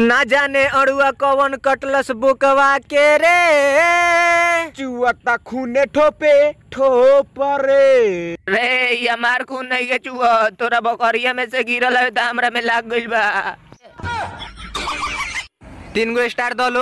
ना जाने अड़ुआ कवन कटलस बुकवा के रे चुअता खूने ठोपे ठोपरे रे ये मार खून नहीं है चुआ तोरा बकरिया में से गिरल है तो हमरा में लाग गइल बा तीन गो स्टार दलो